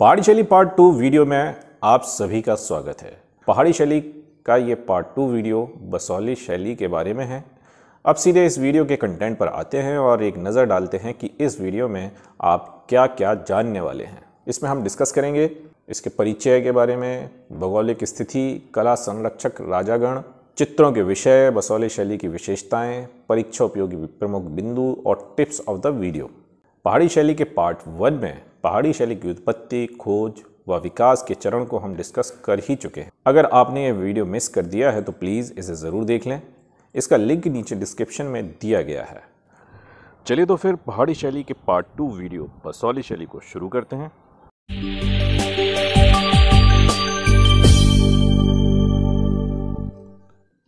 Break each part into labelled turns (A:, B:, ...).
A: पहाड़ी शैली part two video में आप सभी का स्वागत है पहाड़ी शैली का ये पार्ट टू वीडियो बसौली शैली के बारे में है अब सीधे इस वीडियो के कंटेंट पर आते हैं और एक नज़र डालते हैं कि इस वीडियो में आप क्या क्या जानने वाले हैं इसमें हम डिस्कस करेंगे इसके परिचय के बारे में भौगोलिक स्थिति कला संरक्षक राजागण चित्रों के विषय बसौली शैली की विशेषताएं, परीक्षा उपयोगी प्रमुख बिंदु और टिप्स ऑफ द वीडियो पहाड़ी शैली के पार्ट वन में पहाड़ी शैली की उत्पत्ति खोज व विकास के चरण को हम डिस्कस कर ही चुके हैं अगर आपने ये वीडियो मिस कर दिया है तो प्लीज़ इसे ज़रूर देख लें इसका लिंक नीचे डिस्क्रिप्शन में दिया गया है चलिए तो फिर पहाड़ी शैली के पार्ट टू वीडियो बसौली शैली को शुरू करते हैं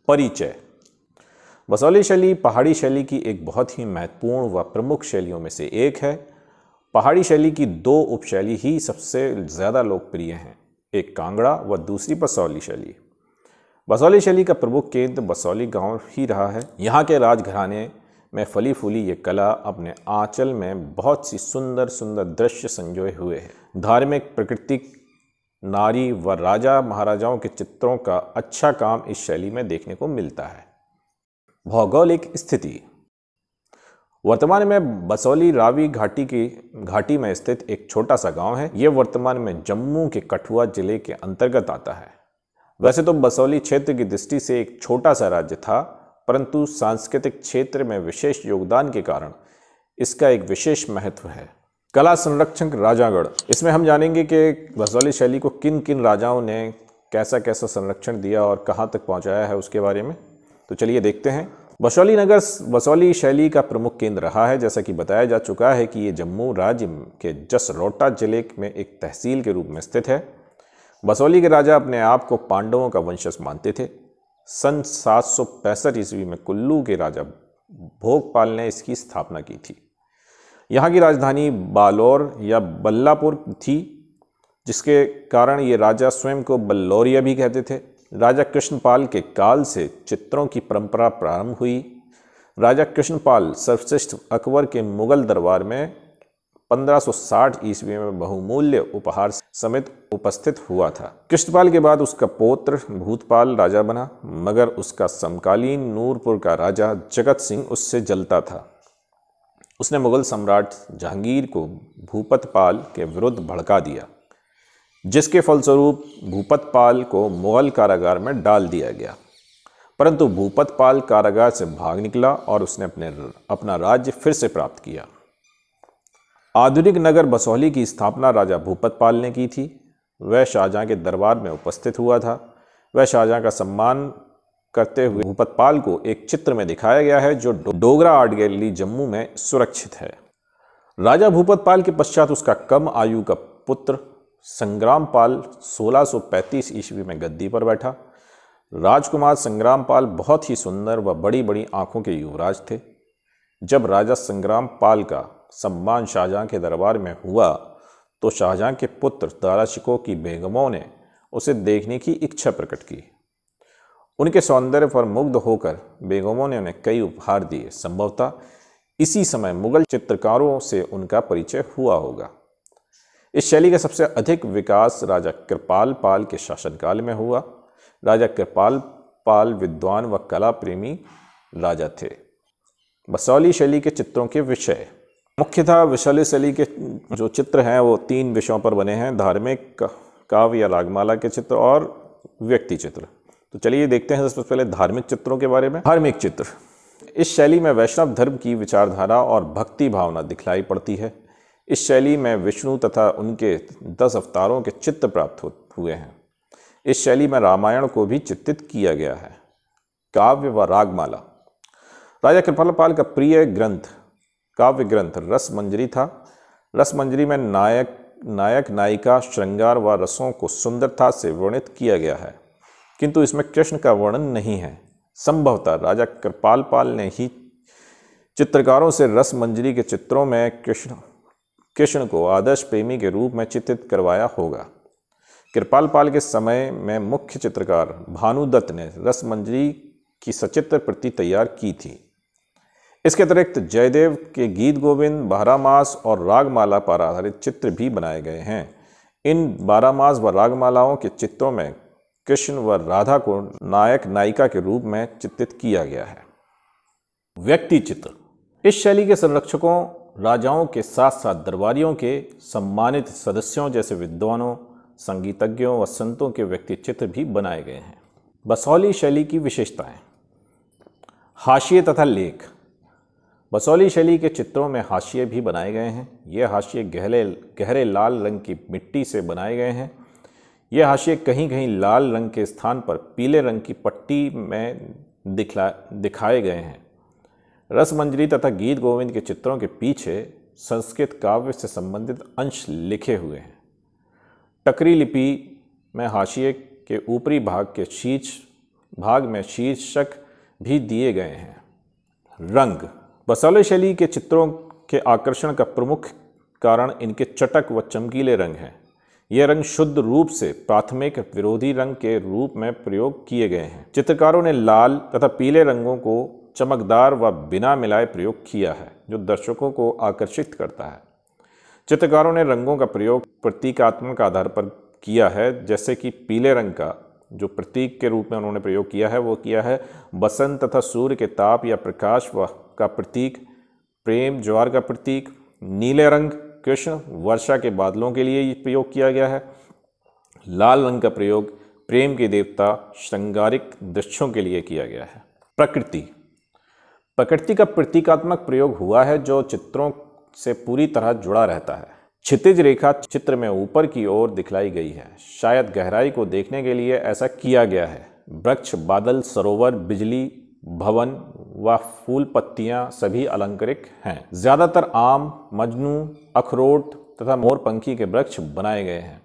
A: परिचय बसौली शैली पहाड़ी शैली की एक बहुत ही महत्वपूर्ण व प्रमुख शैलियों में से एक है पहाड़ी शैली की दो उपशैली ही सबसे ज़्यादा लोकप्रिय हैं एक कांगड़ा व दूसरी बसौली शैली बसौली शैली का प्रमुख केंद्र बसौली गांव ही रहा है यहाँ के राजघराने में फली फूली ये कला अपने आंचल में बहुत सी सुंदर सुंदर दृश्य संजोए हुए हैं धार्मिक प्रकृतिक नारी व राजा महाराजाओं के चित्रों का अच्छा काम इस शैली में देखने को मिलता है भौगोलिक स्थिति वर्तमान में बसौली रावी घाटी की घाटी में स्थित एक छोटा सा गांव है ये वर्तमान में जम्मू के कठुआ जिले के अंतर्गत आता है वैसे तो बसौली क्षेत्र की दृष्टि से एक छोटा सा राज्य था परंतु सांस्कृतिक क्षेत्र में विशेष योगदान के कारण इसका एक विशेष महत्व है कला संरक्षक राजागढ़ इसमें हम जानेंगे कि बसौली शैली को किन किन राजाओं ने कैसा कैसा संरक्षण दिया और कहाँ तक पहुँचाया है उसके बारे में तो चलिए देखते हैं बसौली नगर बसौली शैली का प्रमुख केंद्र रहा है जैसा कि बताया जा चुका है कि ये जम्मू राज्य के जसरोटा जिले में एक तहसील के रूप में स्थित है बसौली के राजा अपने आप को पांडवों का वंशज मानते थे सन सात ईस्वी में कुल्लू के राजा भोगपाल ने इसकी स्थापना की थी यहाँ की राजधानी बालौर या बल्लापुर थी जिसके कारण ये राजा स्वयं को बल्लौरिया भी कहते थे राजा कृष्णपाल के काल से चित्रों की परंपरा प्रारंभ हुई राजा कृष्णपाल सर्वश्रेष्ठ अकबर के मुगल दरबार में 1560 ईस्वी में बहुमूल्य उपहार समेत उपस्थित हुआ था कृष्णपाल के बाद उसका पोत्र भूतपाल राजा बना मगर उसका समकालीन नूरपुर का राजा जगत सिंह उससे जलता था उसने मुगल सम्राट जहांगीर को भूपतपाल के विरुद्ध भड़का दिया जिसके फलस्वरूप भूपतपाल को मुगल कारागार में डाल दिया गया परंतु भूपतपाल कारागार से भाग निकला और उसने अपने अपना राज्य फिर से प्राप्त किया आधुनिक नगर बसौली की स्थापना राजा भूपत पाल ने की थी वह शाहजहाँ के दरबार में उपस्थित हुआ था वह शाहजहाँ का सम्मान करते हुए भूपतपाल को एक चित्र में दिखाया गया है जो डोगरा आर्ट गैलरी जम्मू में सुरक्षित है राजा भूपत पाल के पश्चात उसका कम आयु का पुत्र संग्रामपाल 1635 ईस्वी में गद्दी पर बैठा राजकुमार संग्रामपाल बहुत ही सुंदर व बड़ी बड़ी आंखों के युवराज थे जब राजा संग्रामपाल का सम्मान शाहजहाँ के दरबार में हुआ तो शाहजहाँ के पुत्र दारा की बेगमों ने उसे देखने की इच्छा प्रकट की उनके सौंदर्य पर मुग्ध होकर बेगमों ने उन्हें कई उपहार दिए संभवतः इसी समय मुगल चित्रकारों से उनका परिचय हुआ होगा इस शैली का सबसे अधिक विकास राजा कृपाल पाल के शासनकाल में हुआ राजा कृपाल पाल विद्वान व कला प्रेमी राजा थे बसौली शैली के चित्रों के विषय मुख्यतः विशौली शैली के जो चित्र हैं वो तीन विषयों पर बने हैं धार्मिक काव्य या रागमाला के चित्र और व्यक्ति चित्र तो चलिए देखते हैं सबसे पहले धार्मिक चित्रों के बारे में धार्मिक चित्र इस शैली में वैष्णव धर्म की विचारधारा और भक्ति भावना दिखलाई पड़ती है इस शैली में विष्णु तथा उनके दस अवतारों के चित्त प्राप्त हुए हैं इस शैली में रामायण को भी चित्रित किया गया है काव्य व रागमाला राजा कृपालपाल का प्रिय ग्रंथ काव्य ग्रंथ रस मंजरी था रसमंजरी में नायक नायक नायिका श्रृंगार व रसों को सुंदरता से वर्णित किया गया है किंतु इसमें कृष्ण का वर्णन नहीं है संभवतः राजा कृपाल पाल ने ही चित्रकारों से रस मंजरी के चित्रों में कृष्ण कृष्ण को आदर्श प्रेमी के रूप में चित्रित करवाया होगा कृपाल पाल के समय में मुख्य चित्रकार भानुदत्त ने रसमंजरी की सचित्र प्रति तैयार की थी इसके अतिरिक्त जयदेव के गीत गोविंद बारामास और रागमाला पर आधारित चित्र भी बनाए गए हैं इन बारामास व रागमालाओं के चित्रों में कृष्ण व राधा को नायक नायिका के रूप में चित्रित किया गया है व्यक्ति चित्र इस शैली के संरक्षकों राजाओं के साथ साथ दरबारियों के सम्मानित सदस्यों जैसे विद्वानों संगीतज्ञों व संतों के व्यक्तिचित्र भी बनाए गए हैं बसौली शैली की विशेषताएं हाशिए तथा लेख बसौली शैली के चित्रों में हाशिए भी बनाए गए हैं ये हाशिए गहरे गहरे लाल रंग की मिट्टी से बनाए गए हैं ये हाशिए कहीं कहीं लाल रंग के स्थान पर पीले रंग की पट्टी में दिखला दिखाए गए हैं रसमंजरी तथा गीत गोविंद के चित्रों के पीछे संस्कृत काव्य से संबंधित अंश लिखे हुए हैं टकरी लिपि में हाशिए के ऊपरी भाग के शीर्ष भाग में शीर्षक भी दिए गए हैं रंग बसौले शैली के चित्रों के आकर्षण का प्रमुख कारण इनके चटक व चमकीले रंग हैं ये रंग शुद्ध रूप से प्राथमिक विरोधी रंग के रूप में प्रयोग किए गए हैं चित्रकारों ने लाल तथा पीले रंगों को चमकदार व बिना मिलाए प्रयोग किया है जो दर्शकों को आकर्षित करता है चित्रकारों ने रंगों का प्रयोग प्रतीकात्मक आधार पर किया है जैसे कि पीले रंग का जो प्रतीक के रूप में उन्होंने प्रयोग किया है वो किया है बसंत तथा सूर्य के ताप या प्रकाश व का प्रतीक प्रेम ज्वार का प्रतीक नीले रंग कृष्ण वर्षा के बादलों के लिए प्रयोग किया गया है लाल रंग का प्रयोग प्रेम के देवता श्रृंगारिक दृश्यों के लिए किया गया है प्रकृति प्रकृति का प्रतीकात्मक प्रयोग हुआ है जो चित्रों से पूरी तरह जुड़ा रहता है क्षितिज रेखा चित्र में ऊपर की ओर दिखलाई गई है शायद गहराई को देखने के लिए ऐसा किया गया है वृक्ष बादल सरोवर बिजली भवन व फूल पत्तियां सभी अलंकृत हैं ज़्यादातर आम मजनू अखरोट तथा मोरपंखी के वृक्ष बनाए गए हैं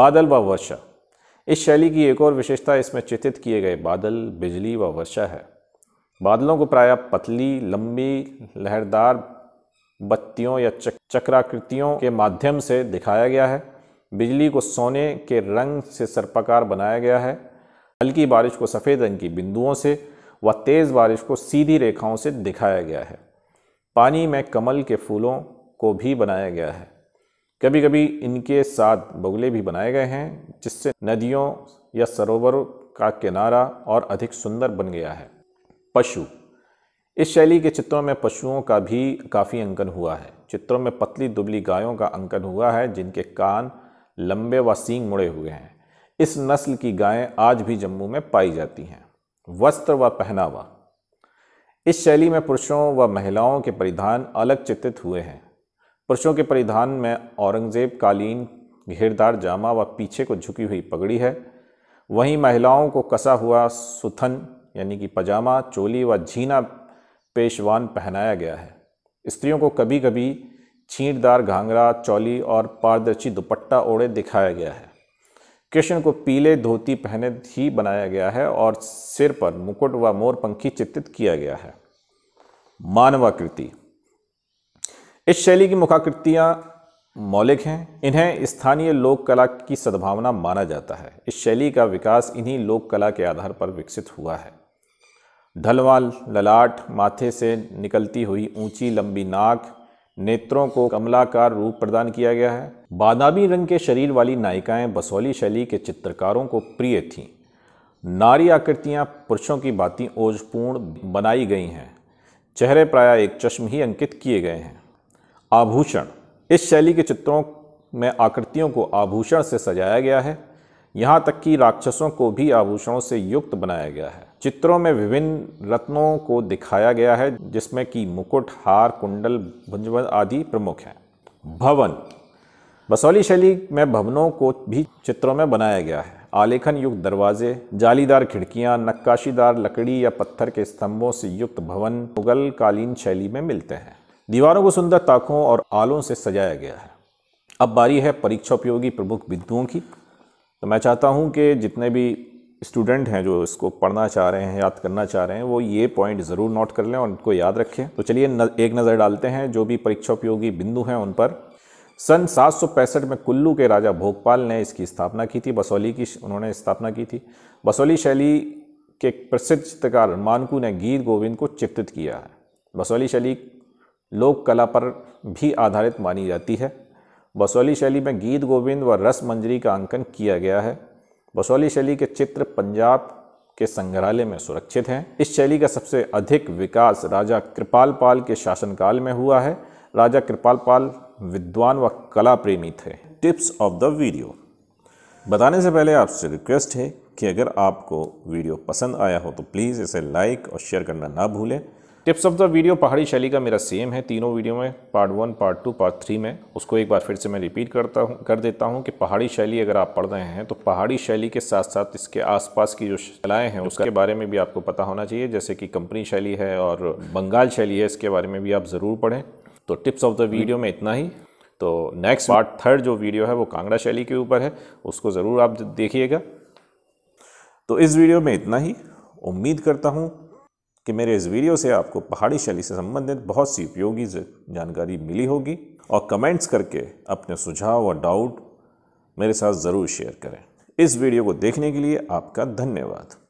A: बादल व वर्षा इस शैली की एक और विशेषता इसमें चित्रित किए गए बादल बिजली व वर्षा है बादलों को प्रायः पतली लंबी लहरदार बत्तियों या चक, चक्राकृतियों के माध्यम से दिखाया गया है बिजली को सोने के रंग से सर्पाकार बनाया गया है हल्की बारिश को सफ़ेद रंग की बिंदुओं से व तेज़ बारिश को सीधी रेखाओं से दिखाया गया है पानी में कमल के फूलों को भी बनाया गया है कभी कभी इनके साथ बगुले भी बनाए गए हैं जिससे नदियों या सरोवरों का किनारा और अधिक सुंदर बन गया है पशु इस शैली के चित्रों में पशुओं का भी काफ़ी अंकन हुआ है चित्रों में पतली दुबली गायों का अंकन हुआ है जिनके कान लंबे व सींग मुड़े हुए हैं इस नस्ल की गायें आज भी जम्मू में पाई जाती हैं वस्त्र व पहनावा इस शैली में पुरुषों व महिलाओं के परिधान अलग चित्रित हुए हैं पुरुषों के परिधान में औरंगजेब कालीन घेरदार जामा व पीछे को झुकी हुई पगड़ी है वहीं महिलाओं को कसा हुआ सुथन यानी कि पजामा चोली व झीना पेशवान पहनाया गया है स्त्रियों को कभी कभी छींटदार घाघरा चौली और पारदर्शी दुपट्टा ओढ़े दिखाया गया है कृष्ण को पीले धोती पहने ही बनाया गया है और सिर पर मुकुट व मोरपंखी चित्रित किया गया है मानवाकृति इस शैली की मुखाकृतियाँ मौलिक हैं इन्हें स्थानीय लोक कला की सद्भावना माना जाता है इस शैली का विकास इन्हीं लोक कला के आधार पर विकसित हुआ है ढलवाल ललाट माथे से निकलती हुई ऊंची लंबी नाक नेत्रों को कमलाकार रूप प्रदान किया गया है बादामी रंग के शरीर वाली नायिकाएं बसौली शैली के चित्रकारों को प्रिय थीं नारी आकृतियां पुरुषों की भांति ओजपूर्ण बनाई गई हैं चेहरे प्राय एक चश्म ही अंकित किए गए हैं आभूषण इस शैली के चित्रों में आकृतियों को आभूषण से सजाया गया है यहाँ तक कि राक्षसों को भी आभूषणों से युक्त बनाया गया है चित्रों में विभिन्न रत्नों को दिखाया गया है जिसमें कि मुकुट हार कुंडल भुंजवन आदि प्रमुख हैं भवन बसौली शैली में भवनों को भी चित्रों में बनाया गया है आलेखन युक्त दरवाजे जालीदार खिड़कियां, नक्काशीदार लकड़ी या पत्थर के स्तंभों से युक्त भवन मुगल कालीन शैली में मिलते हैं दीवारों को सुंदर ताकों और आलों से सजाया गया है अब बारी है परीक्षोपयोगी प्रमुख बिंदुओं की तो मैं चाहता हूँ कि जितने भी स्टूडेंट हैं जो इसको पढ़ना चाह रहे हैं याद करना चाह रहे हैं वो ये पॉइंट ज़रूर नोट कर लें और इनको याद रखें तो चलिए एक नज़र डालते हैं जो भी परीक्षोपयोगी बिंदु हैं उन पर सन सात में कुल्लू के राजा भोगपाल ने इसकी स्थापना की थी बसौली की उन्होंने स्थापना की थी बसौली शैली के प्रसिद्ध चित्रकार मानकू ने गीत गोविंद को चित्रित किया है बसौली शैली लोक कला पर भी आधारित मानी जाती है बसौली शैली में गीत गोविंद व रस मंजरी का अंकन किया गया है बसौली शैली के चित्र पंजाब के संग्रहालय में सुरक्षित हैं इस शैली का सबसे अधिक विकास राजा कृपाल पाल के शासनकाल में हुआ है राजा कृपाल पाल विद्वान व कला प्रेमी थे टिप्स ऑफ द वीडियो बताने से पहले आपसे रिक्वेस्ट है कि अगर आपको वीडियो पसंद आया हो तो प्लीज़ इसे लाइक और शेयर करना ना भूलें टिप्स ऑफ द वीडियो पहाड़ी शैली का मेरा सेम है तीनों वीडियो में part one part two part three में उसको एक बार फिर से मैं रिपीट करता हूँ कर देता हूँ कि पहाड़ी शैली अगर आप पढ़ रहे हैं तो पहाड़ी शैली के साथ साथ इसके आसपास की जो शैलाएँ हैं उसके बारे में भी आपको पता होना चाहिए जैसे कि कंपनी शैली है और बंगाल शैली है इसके बारे में भी आप ज़रूर पढ़ें तो टिप्स ऑफ द वीडियो में इतना ही तो नेक्स्ट पार्ट थर्ड जो वीडियो है वो कांगड़ा शैली के ऊपर है उसको ज़रूर आप देखिएगा तो इस वीडियो में इतना ही उम्मीद करता हूँ कि मेरे इस वीडियो से आपको पहाड़ी शैली से संबंधित बहुत सी उपयोगी जानकारी मिली होगी और कमेंट्स करके अपने सुझाव और डाउट मेरे साथ ज़रूर शेयर करें इस वीडियो को देखने के लिए आपका धन्यवाद